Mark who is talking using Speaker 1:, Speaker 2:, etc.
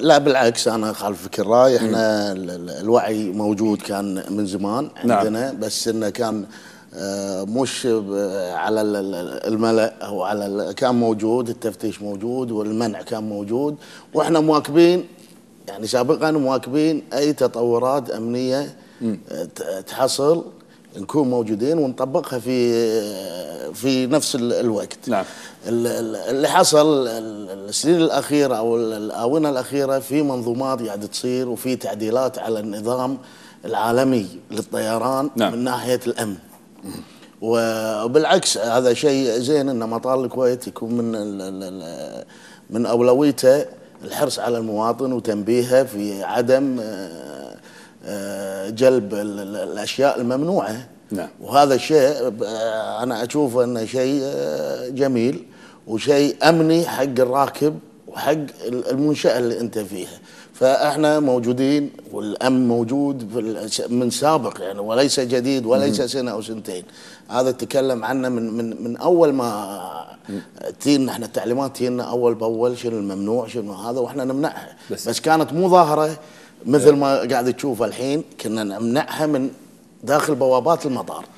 Speaker 1: لا بالعكس انا خالفك الراي احنا الوعي موجود كان من زمان نعم. عندنا نعم. بس انه كان آه، مش آه، على الملأ او على كان موجود التفتيش موجود والمنع كان موجود واحنا مواكبين يعني سابقا مواكبين اي تطورات امنيه آه، تحصل نكون موجودين ونطبقها في في نفس الوقت نعم. اللي حصل السنين الأخيرة أو الآونة الأخيرة في منظومات قاعد تصير وفي تعديلات على النظام العالمي للطيران نعم. من ناحية الأمن وبالعكس هذا شيء زين أن مطار الكويت يكون من من أولويته الحرص على المواطن وتنبيهه في عدم آه، آه، جلب الاشياء الممنوعه نعم. وهذا الشيء آه، انا اشوفه انه شيء آه، جميل وشيء امني حق الراكب وحق المنشاه اللي انت فيها فاحنا موجودين والامن موجود من سابق يعني وليس جديد وليس سنه او سنتين هذا تكلم عنه من من من اول ما تينا احنا التعليمات تينا اول باول شنو الممنوع شنو هذا واحنا نمنعها بس, بس كانت مو ظاهره مثل ما قاعد تشوف الحين كنا نمنعها من داخل بوابات المطار